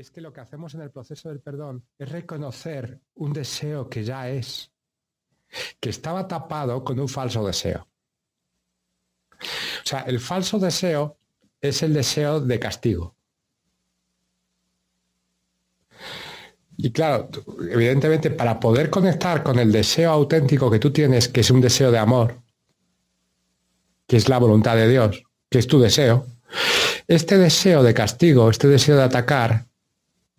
es que lo que hacemos en el proceso del perdón es reconocer un deseo que ya es, que estaba tapado con un falso deseo. O sea, el falso deseo es el deseo de castigo. Y claro, evidentemente para poder conectar con el deseo auténtico que tú tienes, que es un deseo de amor, que es la voluntad de Dios, que es tu deseo, este deseo de castigo, este deseo de atacar,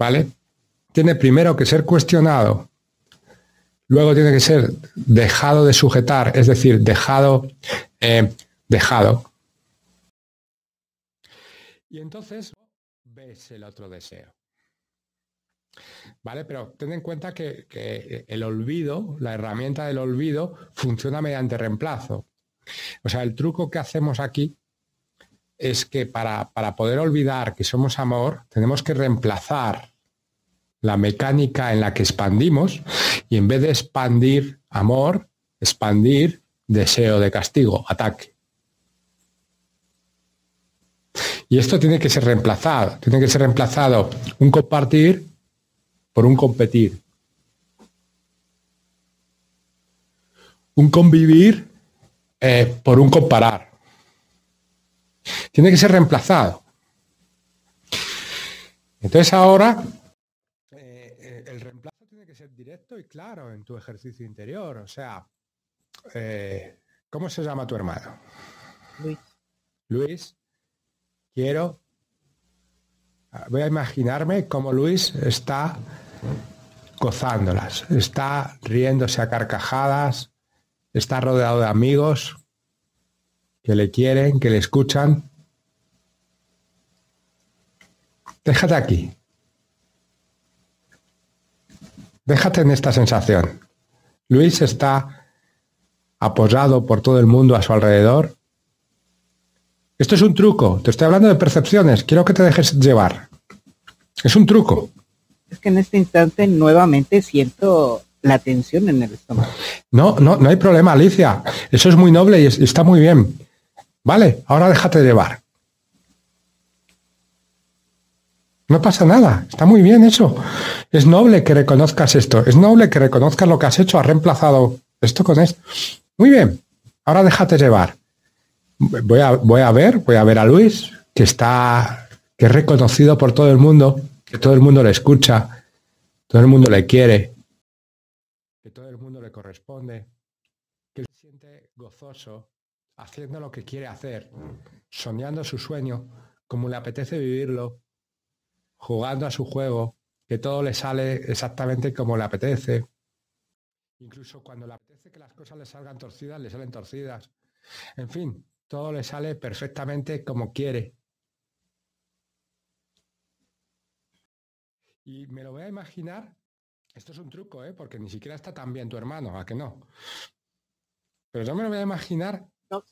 ¿vale? Tiene primero que ser cuestionado, luego tiene que ser dejado de sujetar, es decir, dejado, eh, dejado. Y entonces ves el otro deseo. ¿Vale? Pero ten en cuenta que, el olvido, la herramienta del olvido, funciona mediante reemplazo. O sea, el truco que hacemos aquí es que para, para poder olvidar que somos amor, tenemos que reemplazar la mecánica en la que expandimos y en vez de expandir amor, expandir deseo de castigo, ataque. Y esto tiene que ser reemplazado, tiene que ser reemplazado un compartir por un competir. Un convivir eh, por un comparar. Tiene que ser reemplazado. Entonces ahora directo y claro en tu ejercicio interior. O sea, eh, ¿cómo se llama tu hermano? Luis. Luis, quiero... Ah, voy a imaginarme cómo Luis está gozándolas, está riéndose a carcajadas, está rodeado de amigos que le quieren, que le escuchan. Déjate aquí, Déjate en esta sensación. Luis está apoyado por todo el mundo a su alrededor. Esto es un truco. Te estoy hablando de percepciones. Quiero que te dejes llevar. Es un truco. Es que en este instante nuevamente siento la tensión en el estómago. No, no, no hay problema, Alicia. Eso es muy noble y está muy bien. Vale, ahora déjate llevar. No pasa nada, está muy bien eso. Es noble que reconozcas esto, es noble que reconozcas lo que has hecho, has reemplazado esto con esto. Muy bien, ahora déjate llevar. Voy a, voy a ver, voy a ver a Luis, que está, que es reconocido por todo el mundo, que todo el mundo le escucha, todo el mundo le quiere, que todo el mundo le corresponde, que se siente gozoso haciendo lo que quiere hacer, soñando su sueño, como le apetece vivirlo, jugando a su juego, que todo le sale exactamente como le apetece. Incluso cuando le apetece que las cosas le salgan torcidas, le salen torcidas. En fin, todo le sale perfectamente como quiere. Y me lo voy a imaginar, esto es un truco, ¿eh? porque ni siquiera está tan bien tu hermano, ¿a que no? Pero yo me lo voy a imaginar. No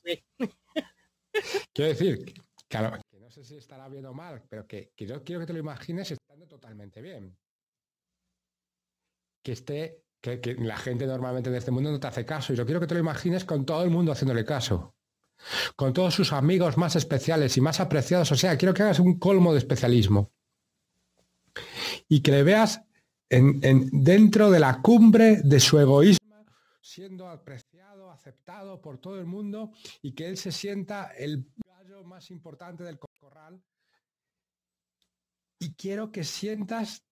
Quiero decir, que, no sé si estará bien o mal, pero que yo quiero que te lo imagines totalmente bien. Que esté, que, la gente normalmente en este mundo no te hace caso. Y yo quiero que te lo imagines con todo el mundo haciéndole caso. Con todos sus amigos más especiales y más apreciados. O sea, quiero que hagas un colmo de especialismo. Y que le veas en, dentro de la cumbre de su egoísmo, siendo apreciado, aceptado por todo el mundo y que él se sienta el más importante del corral y quiero que sientas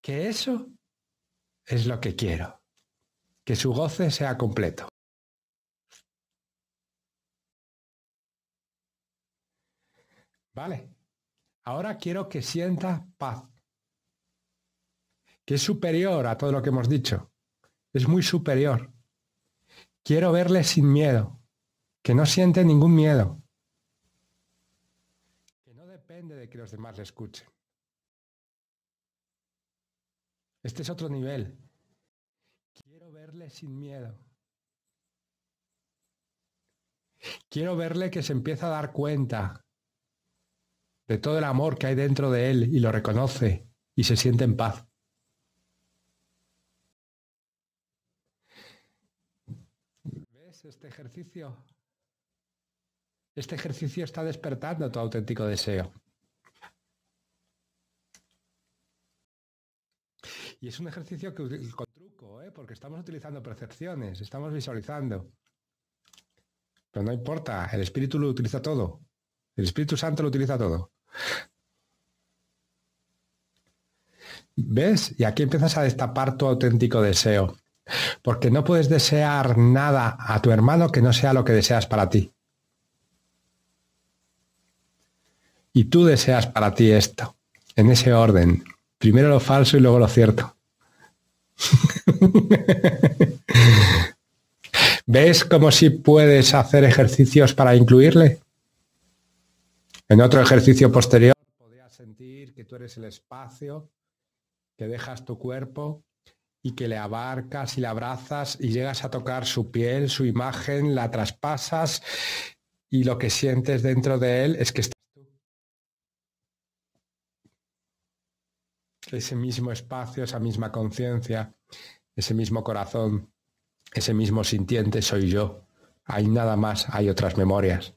que eso es lo que quiero, que su goce sea completo. Vale, ahora quiero que sienta paz, que es superior a todo lo que hemos dicho, es muy superior. Quiero verle sin miedo, que no siente ningún miedo, que los demás le escuchen. Este es otro nivel. Quiero verle sin miedo. Quiero verle que se empieza a dar cuenta de todo el amor que hay dentro de él y lo reconoce y se siente en paz. ¿Ves este ejercicio? Este ejercicio está despertando tu auténtico deseo. Y es un ejercicio que, con truco, ¿eh? porque estamos utilizando percepciones, estamos visualizando. Pero no importa, el espíritu lo utiliza todo. El Espíritu Santo lo utiliza todo. ¿Ves? Y aquí empiezas a destapar tu auténtico deseo. Porque no puedes desear nada a tu hermano que no sea lo que deseas para ti. Y tú deseas para ti esto, en ese orden. Primero lo falso y luego lo cierto. ¿Ves como si puedes hacer ejercicios para incluirle? En otro ejercicio posterior podrías sentir que tú eres el espacio, que dejas tu cuerpo y que le abarcas y le abrazas y llegas a tocar su piel, su imagen, la traspasas y lo que sientes dentro de él es que está ese mismo espacio, esa misma conciencia, ese mismo corazón, ese mismo sintiente soy yo. Hay nada más, hay otras memorias.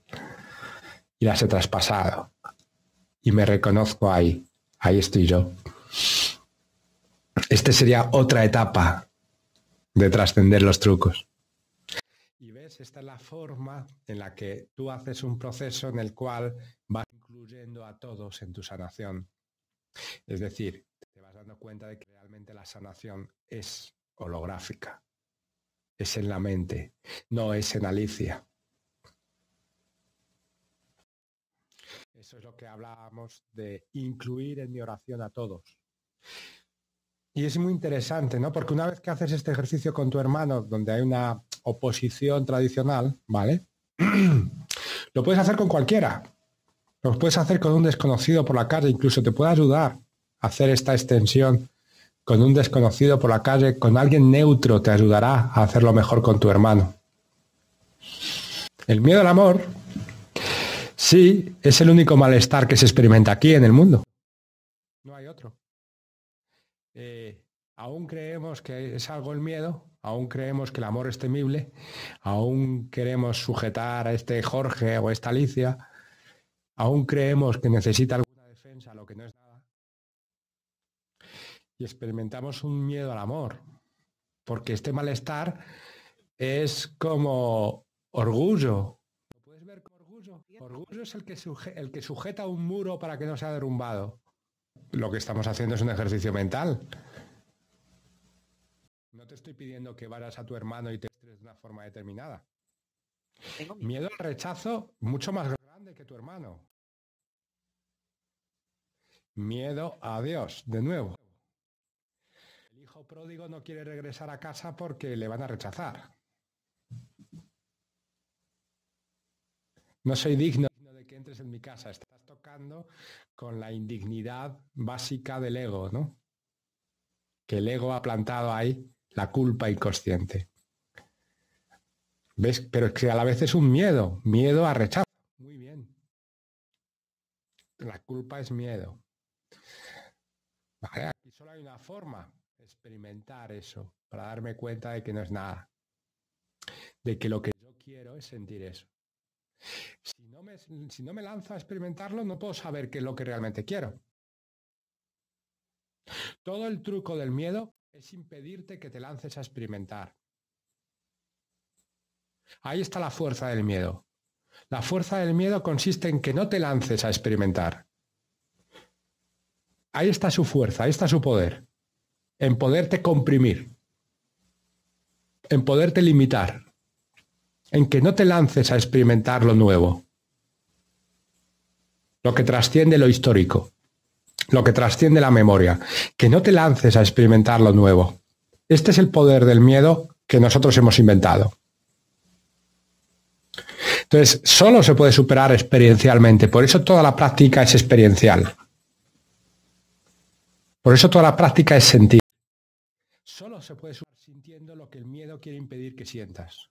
Y las he traspasado. Y me reconozco ahí. Ahí estoy yo. Este sería otra etapa de trascender los trucos. Y ves, esta es la forma en la que tú haces un proceso en el cual vas incluyendo a todos en tu sanación. Es decir, dando cuenta de que realmente la sanación es holográfica, es en la mente, no es en Alicia. Eso es lo que hablábamos de incluir en mi oración a todos. Y es muy interesante, ¿no? Porque una vez que haces este ejercicio con tu hermano, donde hay una oposición tradicional, ¿vale? lo puedes hacer con cualquiera. Lo puedes hacer con un desconocido por la calle, incluso te puede ayudar hacer esta extensión con un desconocido por la calle, con alguien neutro te ayudará a hacerlo mejor con tu hermano. El miedo al amor, sí, es el único malestar que se experimenta aquí en el mundo. No hay otro. Eh, aún creemos que es algo el miedo, aún creemos que el amor es temible, aún queremos sujetar a este Jorge o esta Alicia, aún creemos que necesita alguna defensa, lo que no es y experimentamos un miedo al amor, porque este malestar es como orgullo. puedes ver orgullo? Orgullo es el que, el que sujeta un muro para que no sea derrumbado. Lo que estamos haciendo es un ejercicio mental. No te estoy pidiendo que varas a tu hermano y te estres de una forma determinada. miedo al rechazo mucho más grande que tu hermano. Miedo a Dios, de nuevo pródigo no quiere regresar a casa porque le van a rechazar. No soy digno de que entres en mi casa. Estás tocando con la indignidad básica del ego, ¿no? Que el ego ha plantado ahí la culpa inconsciente. ¿Ves? Pero es que a la vez es un miedo, miedo a rechazo. Muy bien. La culpa es miedo. Y solo hay una forma, experimentar eso, para darme cuenta de que no es nada, de que lo que yo quiero es sentir eso. Si no me, si no me lanzo a experimentarlo, no puedo saber qué es lo que realmente quiero. Todo el truco del miedo es impedirte que te lances a experimentar. Ahí está la fuerza del miedo. La fuerza del miedo consiste en que no te lances a experimentar. Ahí está su fuerza, ahí está su poder en poderte comprimir, en poderte limitar, en que no te lances a experimentar lo nuevo, lo que trasciende lo histórico, lo que trasciende la memoria, que no te lances a experimentar lo nuevo. Este es el poder del miedo que nosotros hemos inventado. Entonces, solo se puede superar experiencialmente, por eso toda la práctica es experiencial. Por eso toda la práctica es sentir. Solo se puede sumar sintiendo lo que el miedo quiere impedir que sientas.